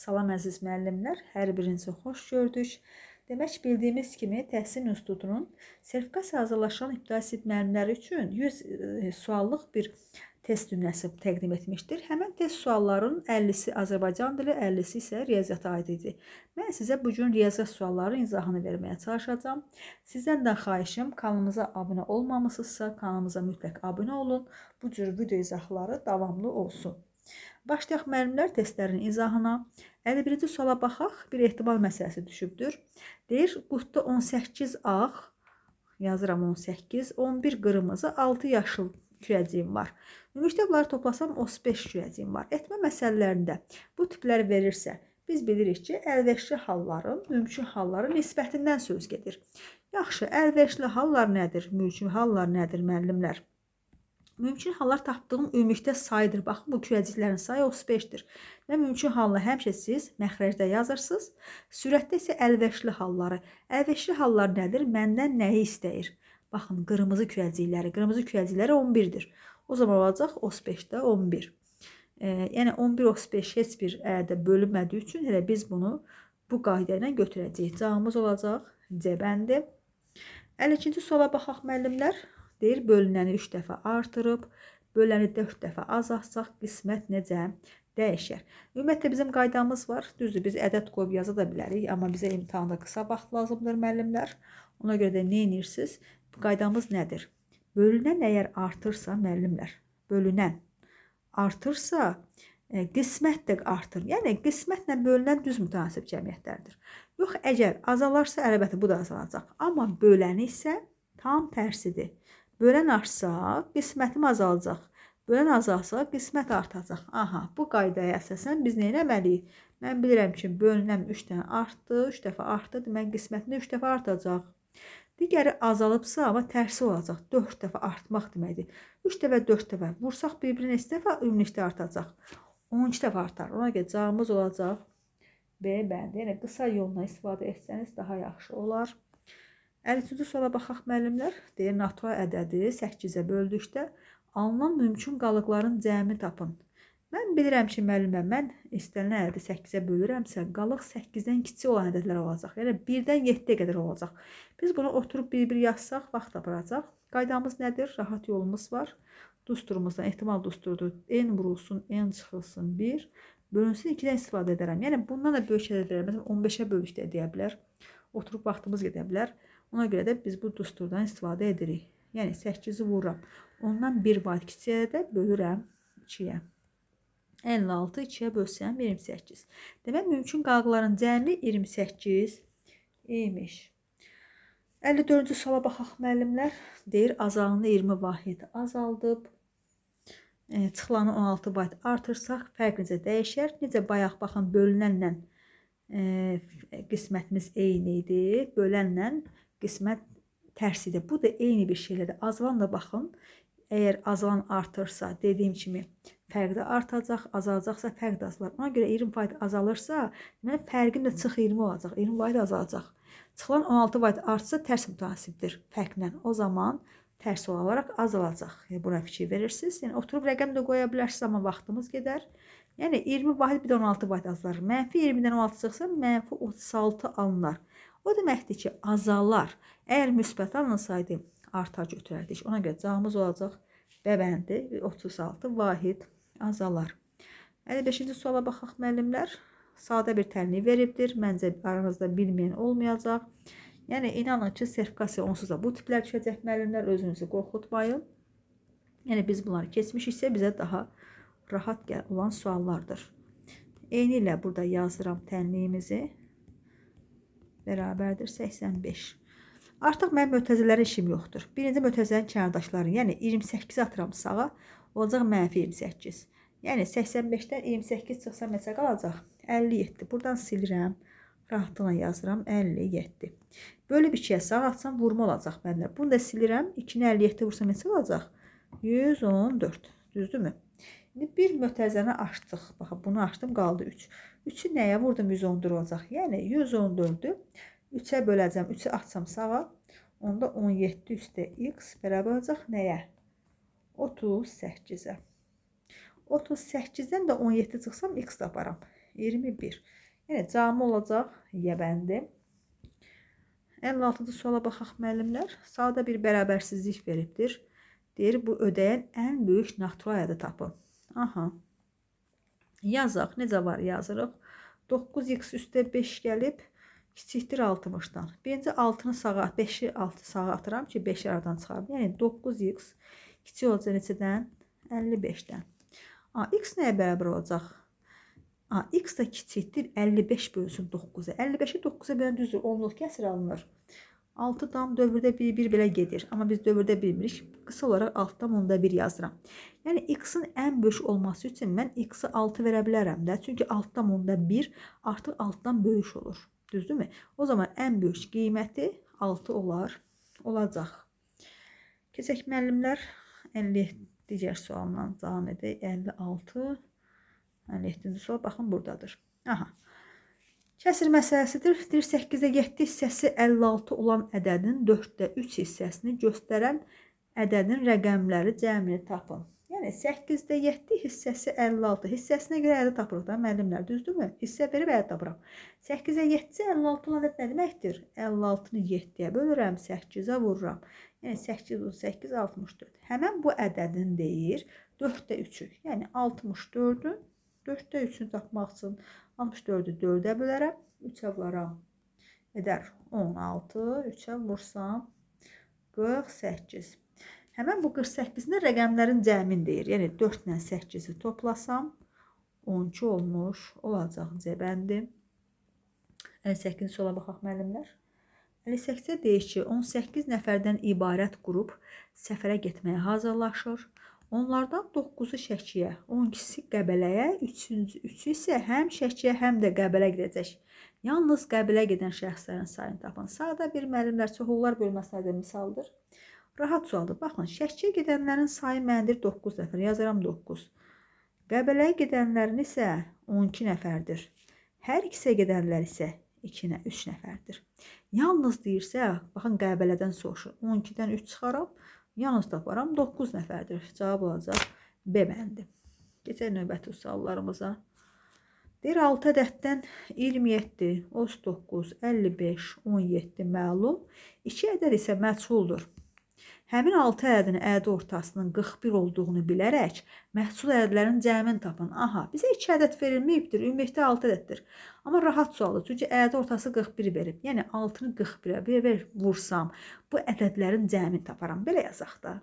Salam əziz müəllimlər, hər birinizi xoş gördük. Demək bildiyimiz kimi təhsil institutunun sertifikasiya hazırlaşan ibtidai sinif müəllimləri üçün 100 e, suallıq bir test nümunəsi təqdim etmişdir. Həmin test suallarının 50-si Azərbaycan dili, 50-si isə riyaziyyata aid idi. Mən sizə bu gün riyaziyyat suallarının izahını verməyə çalışacağam. Sizdən də xahişim, kanalımıza abunə olmamısınızsa, kanalımıza mütləq abunə olun. Bu cür video izahları davamlı olsun. Başlayaq müəllimlər testlərin izahına. 51-ci suala baxaq. Bir ehtimal məsələsi düşübdür. Deyir, qutda 18 ağ, yazıram 18, 11 qırmızı, 6 yaşıl cüyəciyim var. Ümumilikdə bunları toplasam 35 cüyəciyim var. Etmə məsələlərində bu tipləri verirsə, biz bilirik ki, əlverişli halların, mümkün halların nisbətindən söz gedir. Yaxşı, əlverişli hallar nədir, mümkün hallar nədir müəllimlər? Mümkün hallar tapdığım ümumilikdə saydır. Baxın, bu kürəciklərin sayı 35-dir. Və mümkün halını həmişə siz məxrəcdə yazırsınız. Sürətdə isə əlverişli halları. Əlverişli hallar nədir? Məndən nəyi istəyir? Baxın, qırmızı kürəcikləri. Qırmızı kürəcikləri 11-dir. O zaman olacaq 35-də 11. E, yəni 11-35 heç bir ədədə e, bölünmədiyi üçün elə biz bunu bu qayda ilə götürəcəyik. Cavabımız olacaq C bəndi. 52-ci suala baxaq müəllimlər deyir bölünəni 3 dəfə artırıb, böləni 4 dəfə azaltsaq qismət necə dəyişər. Ümumiyyətlə bizim qaydamız var. Düzdür, biz ədəd qoyub yaza da bilərik, amma bizə imtahanda qısa vaxt lazımdır müəllimlər. Ona görə də nə edirsiniz? Qaydamız nədir? Bölünən əgər artırsa müəllimlər, bölünən artırsa e, qismət də artır. Yəni qismətlə bölünən düz mütənasib cəmiyyətlərdir. Yox, əgər azalarsa, əlbəttə bu da azalacaq. Amma böləni isə tam tərsidir. Bölən artsa, qismətim azalacaq. Bölən azalsa, qismət artacaq. Aha, bu qaydaya əsasən biz nə etməliyik? Mən bilirəm ki, bölünəm 3 dənə artdı, 3 dəfə artdı, demək qismətində 3 dəfə artacaq. Digəri azalıbsa, amma tərsi olacaq. 4 dəfə artmaq deməkdir. 3 dəfə 4 dəfə vursaq bir-birinə neçə dəfə ümumilikdə artacaq? 12 dəfə artar. Ona görə cavabımız olacaq B bəndi. Yəni qısa yolla istifadə etsəniz daha yaxşı olar. 53-cü suala baxaq müəllimlər. Deyir, natural ədədi 8-ə böldükdə alınan mümkün qalıqların cəmi tapın. Mən bilirəm ki, müəllimə, mən istənilən ədədi 8-ə bölürəmsə, qalıq 8-dən kiçik olan ədədlər olacaq. Yəni 1-dən 7-yə qədər olacaq. Biz bunu oturub bir-bir yazsaq vaxt aparacaq. Qaydamız nədir? Rahat yolumuz var. Dusturumuzdan ehtimal dusturudur. N vurulsun, N çıxılsın 1, bölünsün 2-dən istifadə edərəm. Yəni bundan da böyük ədədlər, məsələn 15-ə bölükdə edə bilər. Oturub vaxtımız gedə bilər. Ona görə də biz bu dusturdan istifadə edirik. Yəni 8-i vururam. Ondan 1 var, 2-yə də bölürəm 2-yə. 56 2-yə bölsəm 28. Demək mümkün qalqların cəmi 28 imiş. 54-cü suala baxaq müəllimlər. Deyir azalını 20 vahid azaldıb. E, çıxılanı 16 vahid artırsaq fərq necə dəyişər? Necə bayaq baxın bölünənlə e, qismətimiz eyni idi. Bölənlə qismət tərsidir. Bu da eyni bir şeylərdir. Azvanla baxın. Əgər azvan artırsa, dediyim kimi, fərq də artacaq, azalacaqsa fərq də azalar. Ona görə 20% azalırsa, deməli fərqin də çıx 20 olacaq, 20% azalacaq. Çıxılan 16% artsa tərs mütənasibdir fərqlə. O zaman tərs olaraq azalacaq. Yəni buna fikir verirsiniz. Yəni oturub rəqəm də qoya bilərsiniz, amma vaxtımız gedər. Yəni 20% bir də 16% azalar. Mənfi 20-dən 16 çıxsa, mənfi 36 alınar. O deməkdir ki, azalar. Əgər müsbət alınsaydı, arta götürərdik. Ona görə cavabımız olacaq bəbəndi 36 vahid azalar. 55-ci suala baxaq müəllimlər. Sadə bir təlini veribdir. Məncə aranızda bilməyən olmayacaq. Yəni inanın ki, sertifikasiya onsuz da bu tiplər düşəcək müəllimlər, özünüzü qorxutmayın. Yəni biz bunları keçmişiksə bizə daha rahat olan suallardır. Eyni ilə burada yazıram tənliyimizi bərabərdir 85. Artıq mənim mötəzələrə işim yoxdur. Birinci mötəzənin kənardaşları, yəni 28 atıram sağa, olacaq mənfi 28. Yəni 85-dən 28 çıxsa neçə qalacaq? 57. Buradan silirəm. Rahatlığına yazıram 57. Bölüb 2-yə sağ atsam vurma olacaq məndə. Bunu da silirəm. 2-ni 57 vursam neçə qalacaq? 114. Düzdürmü? İndi bir mötəzəni açdıq. Baxın, bunu açdım, qaldı 3. 3-ü nəyə vurdum? 114 olacaq. Yəni 114-ü 3-ə böləcəm. 3-ü açsam sağa, onda 17 üstə x bərabər olacaq nəyə? 38-ə. 38-dən də 17 çıxsam x də aparam. 21. Yəni cami olacaq y bəndi. 56-cı suala baxaq müəllimlər. Sadə bir bərabərsizlik veribdir. Deyir bu ödəyən ən böyük naturaliyadır tapın. Aha. Yazaq. Necə var yazırıq? 9x üstə 5 gəlib. Kiçikdir 60-dan. Birinci 6-nı sağa, 5-i 6 sağa atıram ki, 5-i aradan çıxarım. Yəni 9x kiçik olacaq neçədən? 55-dən. A, x nəyə bərabər olacaq? A, x də kiçikdir 55 bölünsün 9-a. 55-i 9-a bölən düzdür. Onluq kəsir alınır. 9 6 tam dövrdə 1 1 belə gedir. Amma biz dövrdə bilmirik. Qısa olaraq 6 tam onda 1 yazıram. Yəni x-in ən böyük olması üçün mən x-i 6 verə bilərəm də. Çünki 6 tam onda 1 artıq 6-dan böyük olur. Düzdürmü? O zaman ən böyük qiyməti 6 olar. Olacaq. Keçək müəllimlər 50 digər sualından davam edək. 56 57-ci sual baxın burdadır. Aha. Kəsir məsələsidir. Dir 8-də 7 hissəsi 56 olan ədədin 4-də 3 hissəsini göstərən ədədin rəqəmləri cəmini tapın. Yəni 8-də 7 hissəsi 56 hissəsinə görə ədəd tapırıq da müəllimlər, düzdürmü? Hissə verib ədəd tapıram. 8-ə 7-ci 56 olan ədəd nə deməkdir? 56-nı 7-yə bölürəm, 8-ə vururam. Yəni 8 uz 8 64. Həmin bu ədədin deyir 4-də 3-ü. Yəni 64-ün 44-də 3-ünü tapmaq üçün 64-ü 4-ə bölərəm, 3-ə vuraram. Edər 16, 3-ə vursam 48. Həmən bu 48-də rəqəmlərin cəmin deyir. Yəni 4 ilə 8-i toplasam 12 olmuş olacaq C bəndi. 58 sola baxaq müəllimlər. 58-də deyir ki, 18 nəfərdən ibarət qrup səfərə getməyə hazırlaşır. Onlardan 9-u Şəkiyə, 12-si Qəbələyə, 3-cü, 3-ü isə həm Şəkiyə, həm də Qəbələ gedəcək. Yalnız Qəbələ gedən şəxslərin sayını tapın. Sağda bir müəllimlər çoxullar bölməsinə misaldır. Rahat sualdır. Baxın, Şəkiyə gedənlərin sayı məndir 9 nəfər. Yazaram 9. Qəbələyə gedənlərin isə 12 nəfərdir. Hər ikisə gedənlər isə 2 nə 3 nəfərdir. Yalnız deyirsə, baxın Qəbələdən soruşur. 12-dən 3 çıxaram. Yalnız taparam 9 nəfərdir. Cavab olacaq B bəndi. Keçək növbəti suallarımıza. Deyir 6 ədəddən 27, 39, 55, 17 məlum, 2 ədəd isə məçhuldur. Həmin 6 ədin ədi ortasının 41 olduğunu bilərək məhsul ədlərin cəmin tapın. Aha, bizə 2 ədəd verilməyibdir, ümumilikdə 6 ədəddir. Amma rahat sualdır, çünki ədi ortası 41 verib. Yəni 6-nı 41-ə ver, vursam, bu ədədlərin cəmin taparam. Belə yazaq da.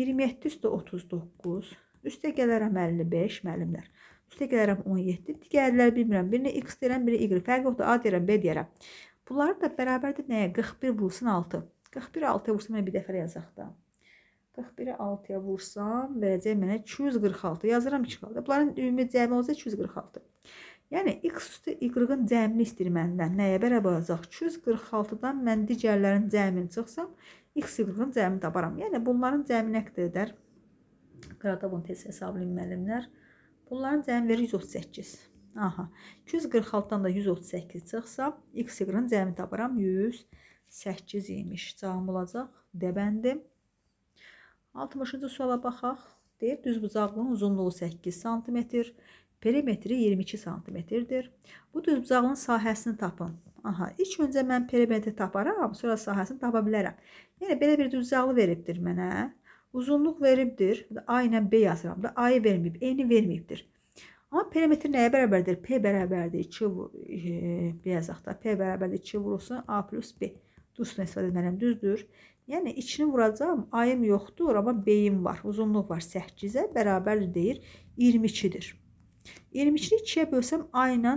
27 üstə 39, üstə gələrəm 55, müəllimlər. Üstə gələrəm 17, digərləri bilmirəm. Birinə x deyirəm, birinə y. Fərq yoxdur, a deyirəm, b deyirəm. Bunları da bərabərdir nəyə? 41 vursun 6. 41-ə 6-ya vursam, mən bir dəfə yazaq da. 41-ə 6-ya vursam, verəcək mənə 246. Yazıram 2 qaldı. Bunların ümumi cəmi olacaq 246. Yəni, x üstü y-ın cəmini istəyir məndən. Nəyə bərabər olacaq? 246-dan mən digərlərin cəmini çıxsam, x y-ın cəmini tabaram. Yəni, bunların cəmi nə qədər edər? Qradovun tez hesablayın müəllimlər. Bunların cəmi verir 138. Aha, 246-dan da 138 çıxsa, x y-ın cəmini tabaram 138. 8 imiş. Camılacaq dəbəndim. 60-cı suala baxaq. Deyir, düz bucaqlının uzunluğu 8 sm, perimetri 22 sm-dir. Bu düz bucaqlının sahəsini tapın. Aha, ilk öncə mən perimetri taparam, sonra sahəsini tapa bilərəm. Yəni belə bir düz bucaqlı veribdir mənə. Uzunluq veribdir. A ilə B yazıram da. A-yı verməyib, E-ni verməyibdir. Amma perimetr nəyə bərabərdir? P bərabərdir 2 e, yazaq da. P bərabərdir 2 vurulsun A plus B üstünə istifadə edərəm, düzdür? Yəni içini vuracam, ayım yoxdur, amma beyim var. Uzunluq var 8-ə bərabərdir deyir 22-dir. 22-ni 2-yə bölsəm a e, ilə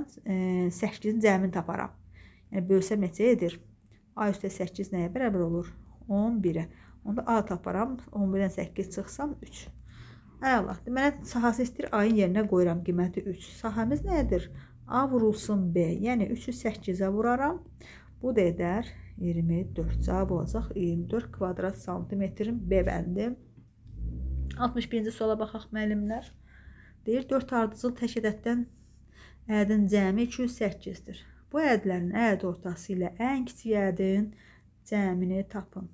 8-in cəmini taparam. Yəni bölsəm neçə edir? A üstə 8 nəyə bərabər olur? 11-ə. Onda a taparam. 11-dən 8 çıxsam 3. Əla. Deməli sahəsi istəyir ayın yerinə qoyuram qiyməti 3. Sahəmiz nədir? A vurulsun B. Yəni 3-ü 8-ə vuraram. Bu da edər 24. Cavab olacaq 24 kvadrat santimetrin B bəndi. 61-ci suala baxaq müəllimlər. Deyir 4 ardıcıl tək ədəddən ədin cəmi 208-dir. Bu ədlərin əd ortası ilə ən kiçik ədin cəmini tapın.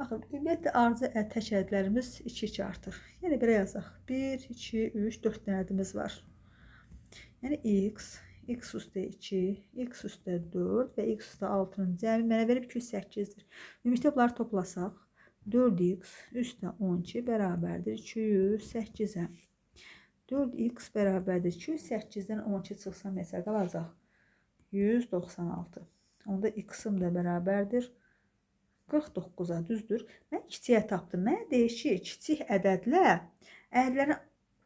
Baxın, ümumiyyətlə ardıcı əd tək ədlərimiz 2-2 artıq. Yəni belə yazaq. 1 2 3 4 dənə ədimiz var. Yəni x x üstə 2, x üstə 4 və x üstə 6-nın cəmi mənə verib ki, 8-dir. Ümumilikdə bunları toplasaq, 4x üstə 12 bərabərdir 208-ə. 4x bərabərdir 208-dən 12 çıxsa neçə qalacaq? 196. Onda x-im də bərabərdir 49-a, düzdür. Mən kiçiyə tapdım. Mənə deyişik, kiçik ədədlə ədədlərin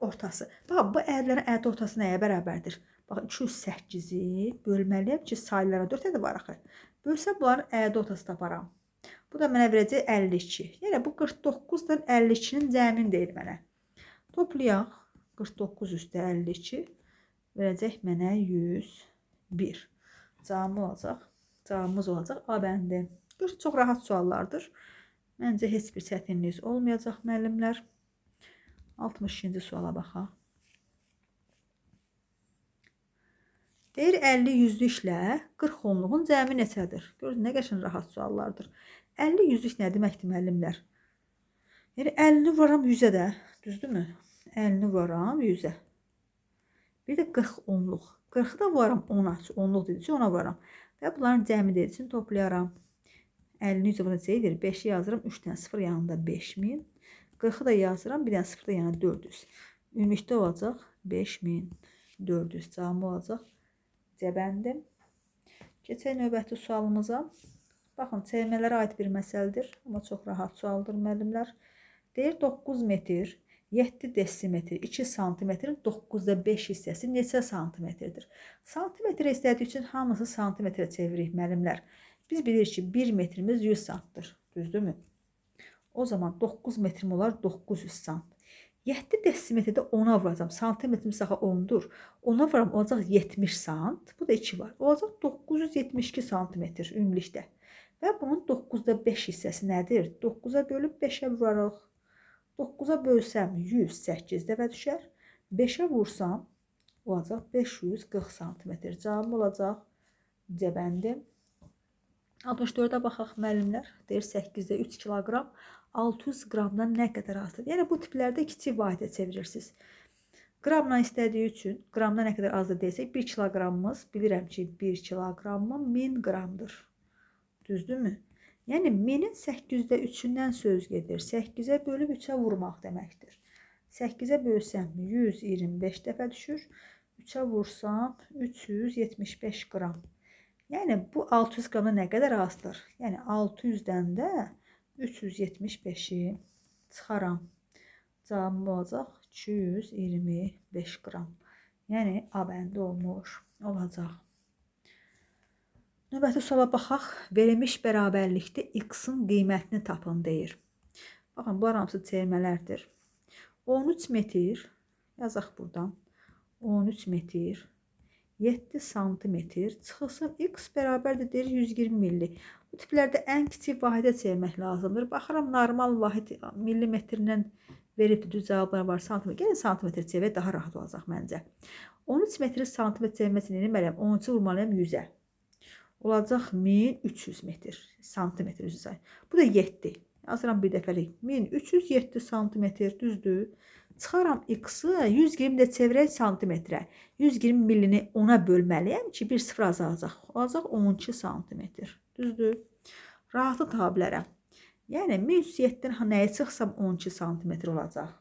ortası. Bax, bu ədədlərin ədəd ortası nəyə bərabərdir? 49. Bax 208-i bölməliyəm ki, saylara 4 ədəd var axı. Bölsəm bunları ədə otası taparam. Bu da mənə verəcək 52. Yəni bu 49-dan 52-nin cəmin deyir mənə. Toplayaq 49 üstə 52 verəcək mənə 101. Cavabım olacaq. Cavabımız olacaq A bəndi. Gör, çox rahat suallardır. Məncə heç bir çətinliyiz olmayacaq müəllimlər. 62-ci suala baxaq. Deyir 50 yüzlüklə 40 onluğun cəmi neçədir? Görün nə qəşəng rahat suallardır. 50 yüzlük nə deməkdir müəllimlər? Yəni 50 vuram 100-ə də, düzdürmü? 50 vuram 100-ə. Bir də 40 onluq. 40-ı da vuram 10-a, onluq dedici 10-a vuram. Və bunların cəmi dedicini toplayaram. 50-ni 100-ə necə edir? 5-i yazıram, 3-dən 0 yanında 5000. 40-ı da yazıram, 1-dən 0 da yanında 400. Ümumilikdə olacaq 5400. Cavabı olacaq 5400 cəbəndim. Keçək növbəti sualımıza. Baxın, çəkmələrə aid bir məsələdir, amma çox rahat sualdır müəllimlər. Deyir 9 metr, 7 desimetr, 2 santimetrin 9-da 5 hissəsi neçə santimetrdir? Santimetrə istədiyi üçün hamısı santimetrə çeviririk müəllimlər. Biz bilirik ki, 1 metrimiz 100 santdır, düzdürmü? O zaman 9 metrim olar 900 sant. 7 desimetrdə 10-a vuracam. Santimetrim saxa 10-dur. 10-a vuram, olacaq 70 sant. Bu da 2 var. Olacaq 972 santimetr ümumilikdə. Və bunun 9-da 5 hissəsi nədir? 9-a bölüb 5-ə vurarıq. 9-a bölsəm 108 dəvə düşər. 5-ə vursam, olacaq 540 santimetr. Cavabım olacaq C bəndi. 64-ə baxaq müəllimlər. Deyir 8-də 3 kiloqram. 600 qramdan nə qədər azdır? Yəni bu tiplərdə kiçik vahitə çevirirsiniz. Qramla istədiyi üçün qramda nə qədər azdır desək 1 kiloqramımız bilirəm ki 1 kiloqramı 1000 qramdır. Düzdürmü? Yəni 1000-in 8-də 3-ündən söz gedir. 8-ə bölüb 3-ə vurmaq deməkdir. 8-ə bölsəm 125 dəfə düşür. 3-ə vursam 375 qram. Yəni bu 600 qramda nə qədər azdır? Yəni 600-dən də 375-i çıxaram. Cavabım olacaq 225 qram. Yəni A bəndi olmuş olacaq. Növbəti suala baxaq. Verilmiş bərabərlikdə x-in qiymətini tapın deyir. Baxın, bunlar hamısı çeyrmələrdir. 13 metr yazaq burdan. 13 metr 7 santimetr çıxılsın x bərabərdir deyir 120 milli. Bu tiplərdə ən kiçik vahidə çevirmək lazımdır. Baxıram, normal vahid millimetrindən verib düz cavablar var. Santimetr, gəlin santimetr çevirək, daha rahat olacaq məncə. 13 metri santimetr çevirməsi eləməliyəm? 13-ü vurmalıyam 100-ə. Olacaq 1300 metr, santimetr üzü say. Bu da 7. Yazıram bir dəfəlik. 1307 santimetr, düzdür. Çıxaram x-ı 120 də çevirək santimetrə. 120 millini ona bölməliyəm ki, bir sıfır azalacaq. Olacaq 12 santimetr. Düzdür? Rahatı tapa bilərəm. Yəni 1107-dən nəyə çıxsam 12 sm olacaq.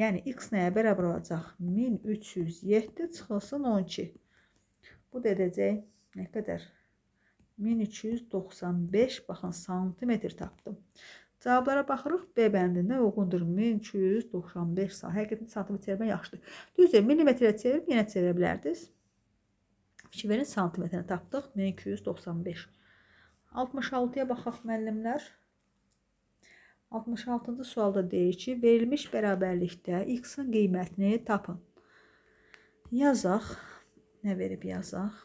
Yəni x nəyə bərabər olacaq? 1307 çıxılsın 12. Bu da edəcək nə qədər? 1295 baxın santimetr tapdım. Cavablara baxırıq. B bəndində uyğundur. 1295 sal. Həqiqətən santimetr çevirmək yaxşıdır. Düzdür, millimetrə çevirib yenə çevirə bilərdiniz. Fikir verin, santimetrə tapdıq. 1295. 66-ya baxaq müəllimlər. 66-cı sualda deyir ki, verilmiş bərabərlikdə x-in qiymətini tapın. Yazaq. Nə verib yazaq?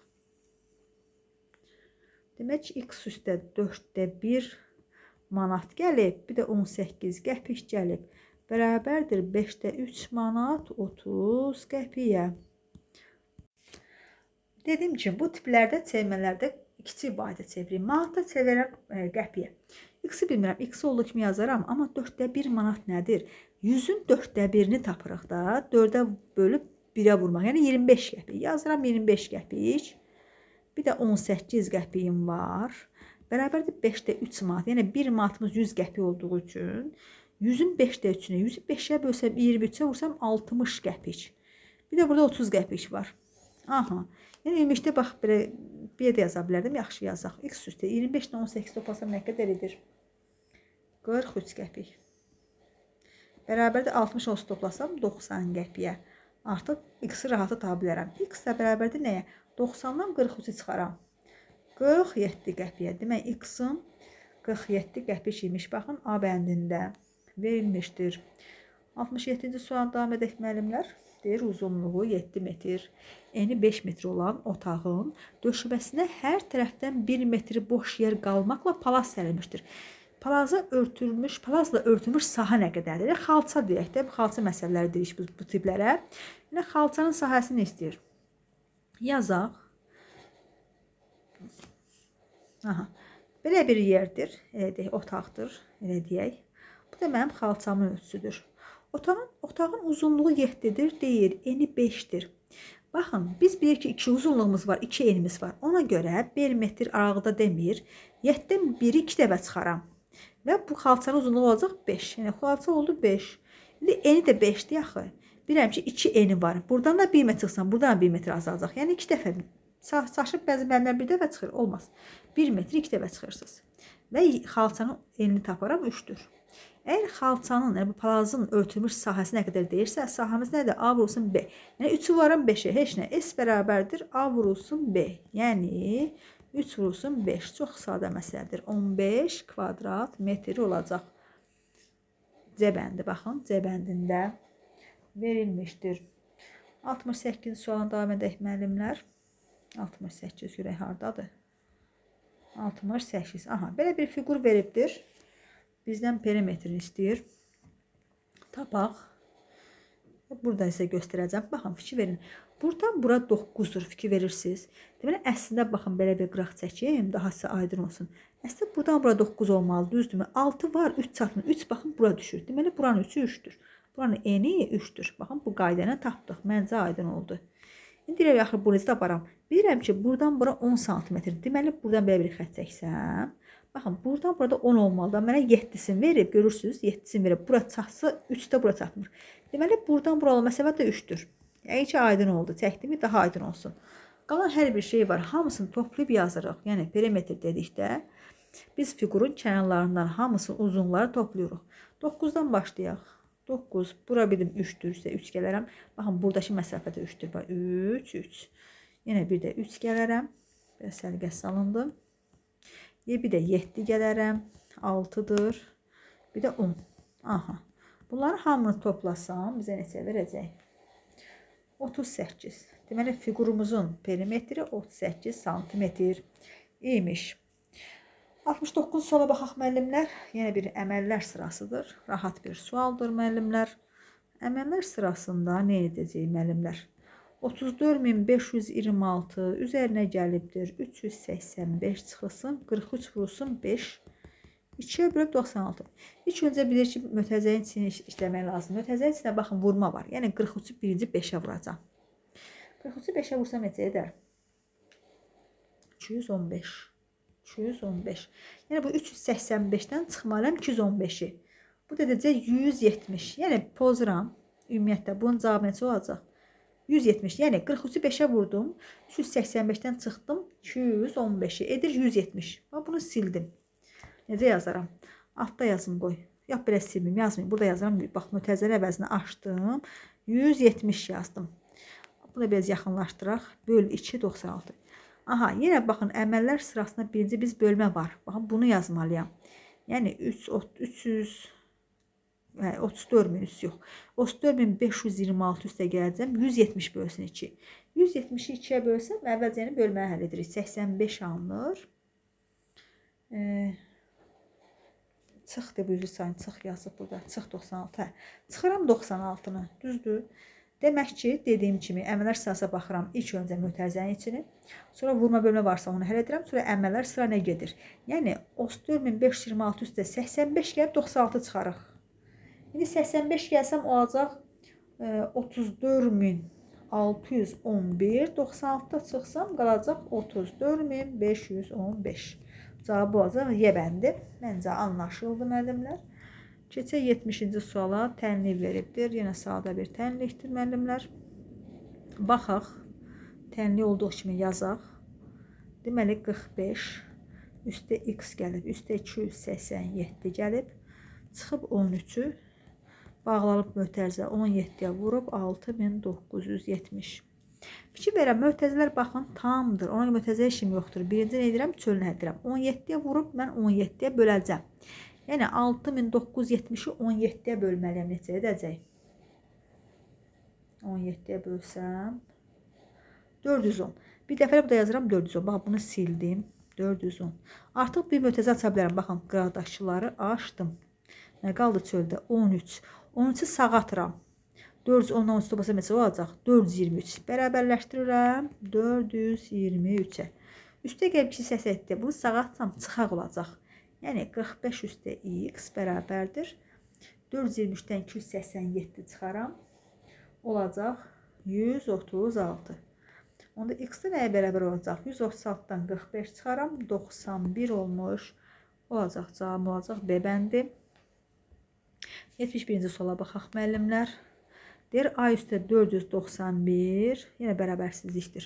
Demək x üstə 4-də 1 manat gəlib, bir də 18 qəpik gəlib. Bərabərdir 5-də 3 manat 30 qəpiyə. Dedim ki, bu tiplərdə çevirmələrdə kiçik vahidə çevirib. Manatda çevirəm e, qəpiyə. X-i bilmirəm. X olduğu kimi yazaram. Amma 4-də 1 manat nədir? 100-ün 4-də 1-ni tapırıq da. 4-də bölüb 1-ə vurmaq. Yəni 25 qəpik. Yazıram 25 qəpik. Bir də 18 qəpiyim var. Bərabərdir 5-də 3 manat. Yəni 1 manatımız 100 qəpik olduğu üçün 100-ün 5-də 3-ünü 105-ə bölsəm 23-ə vursam 60 qəpik. Bir də burada 30 qəpik var. Aha. Yəni 25-də bax belə belə də yaza bilərdim. Yaxşı yazaq. X üstə 25 ilə 18 toplasam nə qədər edir? 43 qəpik. Bərabərdə 60 olsa toplasam 90 qəpiyə. Artıq x-i rahatı tapa bilərəm. x də bərabərdir nəyə? 90-dan 43-ü çıxaram. 47 qəpiyə. Demək x-im 47 qəpik imiş. Baxın A bəndində verilmişdir. 67-ci sual davam edək müəllimlər metr, uzunluğu 7 metr, eni 5 metr olan otağın döşəməsinə hər tərəfdən 1 metr boş yer qalmaqla palaz sərilmişdir. Palaza örtülmüş, palazla örtülmüş saha nə qədərdir? Yəni, xalça deyək də, xalça məsələləri deyirik bu, bu tiplərə. Yəni xalçanın sahəsini istəyir. Yazaq. Aha. Belə bir yerdir, elə deyək, otaqdır, elə deyək. Bu da mənim xalçamın ölçüsüdür. Otağın, otağın uzunluğu 7-dir deyir, eni 5-dir. Baxın, biz bilirik ki 2 uzunluğumuz var, 2 enimiz var. Ona görə 1 metr aralıqda demir, 7-dən 1-i 2 dəfə çıxaram. Və bu xalçanın uzunluğu olacaq 5. Yəni xalça oldu 5. İndi eni də 5-dir axı. Bilirəm ki 2 eni var. Burdan da 1 metr çıxsan, burdan 1 metr azalacaq. Yəni 2 dəfə çaşıb bəzi bənlər bir dəfə çıxır. Olmaz. 1 metr 2 dəfə çıxırsınız. Və xalçanın enini taparam 3-dür. Əgər xalçanın, yəni bu palazın örtülmüş sahəsi nə qədər deyirsə, sahəmiz nədir? A vurulsun B. Yəni 3 varın 5-ə heç nə. S bərabərdir A vurulsun B. Yəni 3 vurulsun 5. Çox sadə məsələdir. 15 kvadrat metr olacaq. C bəndi baxın, C bəndində verilmişdir. 68-ci sualına davam edək müəllimlər. 68 görək hardadır? 68. Aha, belə bir fiqur veribdir. Bizdən perimetrini istəyir. Tapaq. Burada isə göstərəcəm. Baxın, fikir verin. Buradan bura 9-dur, fikir verirsiniz. Deməli, əslində, baxın, belə bir qıraq çəkim, daha sizə aydın olsun. Əslində, buradan bura 9 olmalı, düzdür mü? 6 var, 3 çatmır. 3, baxın, bura düşür. Deməli, buranın 3-ü 3-dür. Buranın eni 3-dür. Baxın, bu qaydana tapdıq. Məncə aydın oldu. İndi elə yaxı bunu da aparam. Bilirəm ki, buradan bura 10 cm. Deməli, buradan belə bir xət çəksəm, Baxın, buradan burada 10 olmalıdır. Mənə 7-sini verib, görürsüz, 7-sini verib. Bura çatsa 3-də bura çatmır. Deməli, buradan bura olan məsafə də 3-dür. Yəni ki, aydın oldu. Çəkdimi daha aydın olsun. Qalan hər bir şey var. Hamısını toplayıb yazırıq. Yəni perimetr dedikdə biz fiqurun kənarlarından hamısının uzunları toplayırıq. 9-dan başlayaq. 9, bura bildim 3-dür, isə 3 gələrəm. Baxın, buradakı məsafə də 3-dür. Bax 3, 3. Yenə bir də 3 gələrəm. Bəs sərgə salındı. Bir də 7 gələrəm. 6-dır. Bir də 10. Aha. Bunları hamını toplasam bizə neçə verəcək? 38. Deməli fiqurumuzun perimetri 38 sm imiş. 69 suala baxaq müəllimlər. Yenə bir əməllər sırasıdır. Rahat bir sualdır müəllimlər. Əməllər sırasında nə edəcəyik müəllimlər? 34526 üzərinə gəlibdir. 385 çıxılsın, 43 vurulsun 5. 2-yə bölüb 96. İlk öncə bilir ki, mötəzəyin içini işləmək lazımdır. Mötəzəyin içində baxın, vurma var. Yəni 43-ü birinci 5-ə vuracam. 43-ü 5-ə vursam necə edər? 215. 215. Yəni bu 385-dən çıxmalıyam 215-i. Bu da edəcək 170. Yəni pozuram. Ümumiyyətlə bunun cavabı necə olacaq? 170. Yəni 43-ü 5-ə vurdum. 385-dən çıxdım. 215-i edir 170. Və bunu sildim. Necə yazaram? Altda yazım qoy. Yap belə silməyim, yazmayım. Burada yazaram. Bax, mütəzər əvəzini açdım. 170 yazdım. Bunu da biraz yaxınlaşdıraq. Böl 2, 96. Aha, yenə baxın, əməllər sırasında birinci biz bölmə var. Baxın, bunu yazmalıyam. Yəni 3, 300, 34 hə, min üst yox. 34 min 526 üstə gələcəm. 170 bölsün 2. 170-i 2-yə bölsəm, əvvəlcəni bölməyə həll edirik. 85 alınır. E, çıxdı bu 100 sayın, çıx yazıb burada. Çıx 96. Hə, çıxıram 96-nı, düzdür. Demək ki, dediyim kimi, əmələr sırasına baxıram. İlk öncə mötəzənin içini, sonra vurma bölmə varsa onu həll edirəm, sonra əmələr sıra nə gedir? Yəni, 34526 üstə 85 gəlib 96 çıxarıq. İndi 85 gəlsəm olacaq 34611, 96-da çıxsam qalacaq 34515. Cavab olacaq Y bəndi. Məncə anlaşıldı müəllimlər. Keçək 70-ci suala tənlik veribdir. Yenə sağda bir tənlikdir müəllimlər. Baxaq. Tənlik olduğu kimi yazaq. Deməli 45 üstə x gəlib, üstə 287 gəlib. Çıxıb 13-ü Bağlanıb möhtəzə 17-yə vurub 6970. Fikir verəm, möhtəzələr baxın tamdır. Ona görə möhtəzə işim yoxdur. Birinci nə edirəm? Çölünə edirəm. 17-yə vurub mən 17-yə böləcəm. Yəni 6970-i 17-yə bölməliyəm. Necə edəcək? 17-yə bölsəm 410. Bir dəfə bu da yazıram 410. Bax bunu sildim. 410. Artıq bir möhtəzə aça bilərəm. Baxın, qradakıları açdım. Nə qaldı çöldə? 13. 13-ü sağa atıram. 4 10-dan 13 toplasa neçə olacaq? 423. Bərabərləşdirirəm 423-ə. Üstə gəlib 2 səs etdi. Bunu sağa atsam çıxaq olacaq. Yəni 45 üstə x bərabərdir. 423-dən 287 çıxaram. Olacaq 136. Onda x-də nəyə bərabər olacaq? 136-dan 45 çıxaram. 91 olmuş. Olacaq cavabım olacaq B bəndi. 71-ci suala baxaq müəllimlər. Deyir, A üstə 491, yenə bərabərsizlikdir.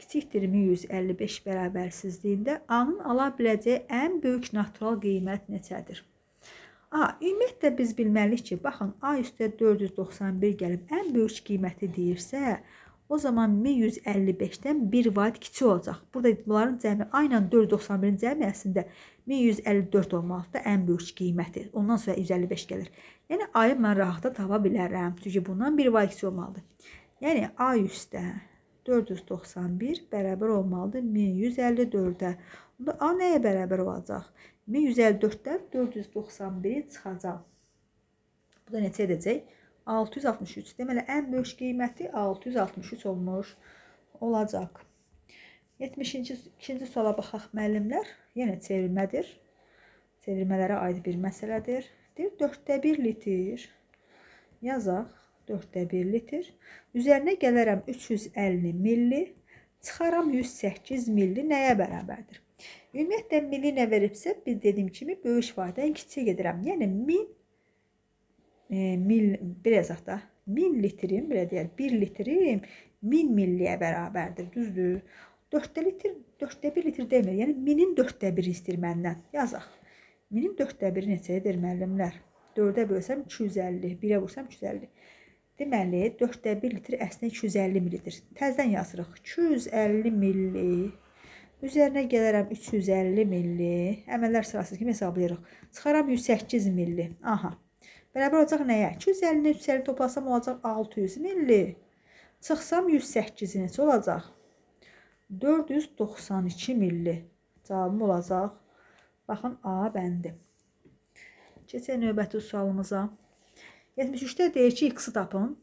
Kiçikdir 1155 bərabərsizliyində A-nın ala biləcəyi ən böyük natural qiymət neçədir? A, ümumiyyətlə biz bilməliyik ki, baxın, A üstə 491 gəlib ən böyük qiyməti deyirsə, O zaman 1155-dən 1 varid kiçik olacaq. Burada bunların cəmi aynən 491-in cəmi əslində 1154 olmalıdır. Ən böyük qiyməti. Ondan sonra 155 gəlir. Yəni ayı mən rahatda tapa bilərəm. Çünki bundan 1 varid kiçik olmalıdır. Yəni A üstdə 491 bərabər olmalıdır 1154-ə. Onda A nəyə bərabər olacaq? 1154-dən 491-i çıxacaq. Bu da neçə edəcək? 663. Deməli, ən böyük qiyməti 663 olmuş olacaq. 72-ci suala baxaq müəllimlər. Yenə çevirmədir. Çevirmələrə aid bir məsələdir. Deyir, 4də 1 litr. Yazaq, 4də 1 litr. Üzərinə gələrəm 350 milli. Çıxaram 108 milli nəyə bərabərdir? Ümumiyyətlə, milli nə veribsə, biz dediyim kimi, böyük ifadən kiçik edirəm. Yəni, 1000 milli mil, belə yazaq da, 1000 litrim, belə deyək, 1 litrim 1000 milliyə bərabərdir, düzdür? 4-də litr, 4-də 1 litr demir. Yəni 1000-in 4-də 1 istəyir məndən. Yazaq. 1000-in 4-də 1 neçəyə edir müəllimlər? 4-də bölsəm 250, 1-ə vursam 250. Deməli, 4-də 1 litr əslində 250 millidir. Təzədən yazırıq. 250 milli üzərinə gələrəm 350 milli. Əməllər sırası kimi hesablayırıq. Çıxaram 108 milli. Aha. Bərabər olacaq nəyə? 250 ilə 350 toplasam olacaq 600 milli. Çıxsam 108-i neçə olacaq? 492 milli. Cavabım olacaq. Baxın A bəndi. Keçək növbəti sualımıza. 73-də deyir ki, x-i tapın.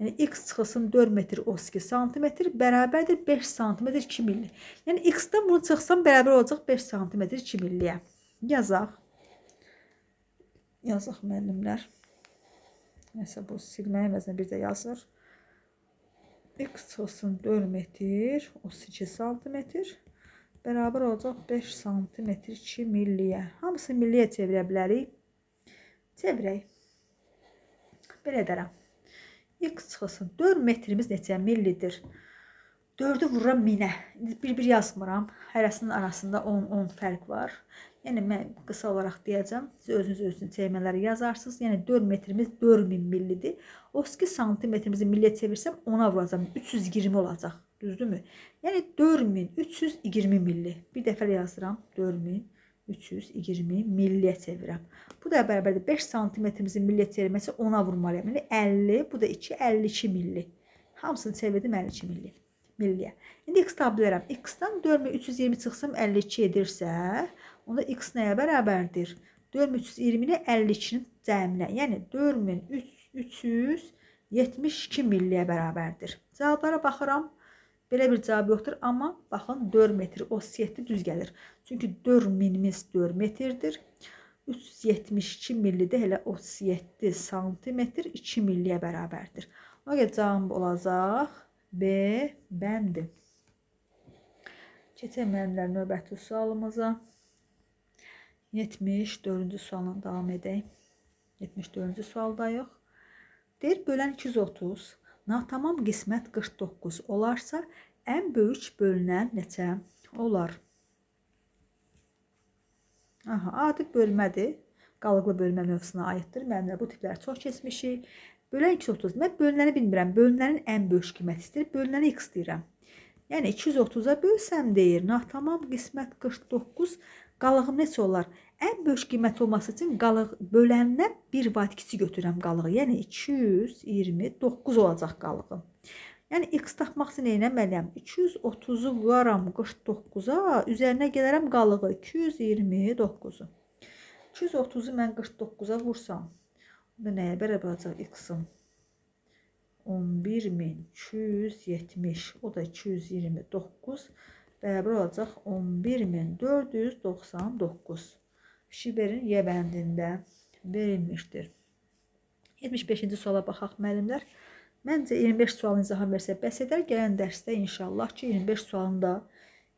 Yəni x çıxılsın 4 metr 32 sm bərabərdir 5 sm 2 milli. Yəni x-dən bunu çıxsam bərabər olacaq 5 sm 2 milliyə. Yazaq. Yazıq müəllimlər. Nəsə bu silməyə əvəzinə bir də yazır. X çıxsın 4 metr, 32 santimetr. Bərabər olacaq 5 santimetr 2 milliyə. Hamısı milliyə çevirə bilərik. Çevirək. Belə edərəm. X çıxsın 4 metrimiz neçə millidir? 4-ü vururam 1000-ə. Bir-bir yazmıram. Hərəsinin arasında 10-10 fərq var. Yəni mən qısa olaraq deyəcəm. Siz özünüz üçün çevirmələri yazarsınız. Yəni 4 metrimiz 4000 millidir. 32 santimetrimizi milliyə çevirsəm ona vuracam. 320 olacaq. Düzdürmü? Yəni 4320 milli. Bir dəfə yazıram 4320 milliyə çevirəm. Bu da bərabərdir 5 santimetrimizi milliyə çevirməsi ona vurmalıyam. Yəni 50, bu da 2 52 milli. Hamısını çevirdim 52 milli milliyə. İndi x tapa bilərəm. x-dan 4320 çıxsam 52 edirsə, Onda x nəyə bərabərdir? 4320-ni 52-nin cəminə, yəni 4372 milliyə bərabərdir. Cavablara baxıram. Belə bir cavab yoxdur, amma baxın 4 metr o 7 düz gəlir. Çünki 4 minimiz 4 metrdir. 372 milli də elə 37 santimetr 2 milliyə bərabərdir. Ona görə cavab olacaq B bəndi. Keçək müəllimlər növbəti sualımıza. 74-cü sualla davam edək. 74-cü sualdayıq. Deyir, bölən 230, natamam qismət 49 olarsa, ən böyük bölünən neçə olar? Aha, adi bölmədir. Qalıqlı bölmə mövzusuna aiddir. Mənimlə bu tipləri çox keçmişik. Bölən 230. Mən bölünəni bilmirəm. Bölünənin ən böyük qiyməti istəyir. Bölünəni x deyirəm. Yəni 230-a bölsəm deyir. Natamam qismət 49 Qalığım neçə olar? Ən böyük qiymət olması üçün qalıq böləndən 1 vatt kiçik götürürəm qalığı. Yəni 229 olacaq qalığım. Yəni x tapmaq üçün eləməliyəm. 230-u vuram 49-a, üzərinə gələrəm qalığı 229-u. 230-u mən 49-a vursam, onda nəyə bərabər olacaq x-im? 11270, o da 229 bərabər olacaq 11499. Şiberin Y bəndində verilmişdir. 75-ci suala baxaq müəllimlər. Məncə 25 sualın izahı versə bəs edər. Gələn dərsdə inşallah ki 25 sualın da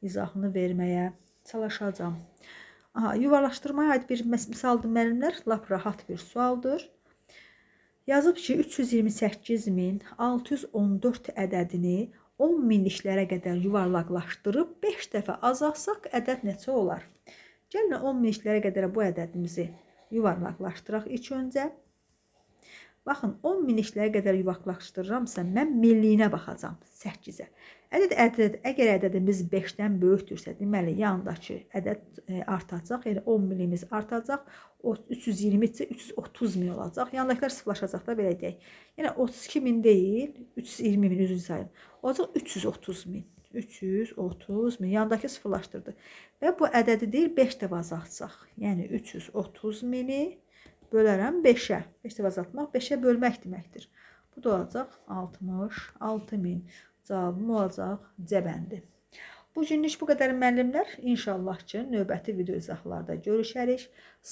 izahını verməyə çalışacağam. Aha, yuvarlaşdırmaya aid bir misaldır müəllimlər. Lap rahat bir sualdır. Yazıb ki 328614 ədədini 10 minliklərə qədər yuvarlaqlaşdırıb 5 dəfə azalsaq ədəd neçə olar? Gəlin 10 minliklərə qədər bu ədədimizi yuvarlaqlaşdıraq ilk öncə. Baxın, 10 miliklərə qədər yuvaqlaşdırıramsa, mən milliyinə baxacam 8-ə. Ədəd ədəd əgər ədədimiz 5-dən böyükdürsə, deməli yanındakı ədəd e, artacaq, yəni 10 milimiz artacaq. 320 isə 330 min olacaq. Yanındakılar sıfırlaşacaq da belə deyək. Yəni 32 min deyil, 320 min üzün sayın. Olacaq 330 min. 330 min yandakı sıfırlaşdırdı. Və bu ədədi deyil 5 dəfə azaltsaq. Yəni 330 mini bölərəm 5-ə. 5 dəfə azaltmaq 5-ə bölmək deməkdir. Bu da olacaq 66 min. Cavabım olacaq C bəndi. Bu günlük bu qədər müəllimlər. İnşallah ki, növbəti video izahlarda görüşərik.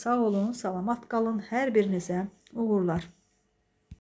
Sağ olun, salamat qalın. Hər birinizə uğurlar.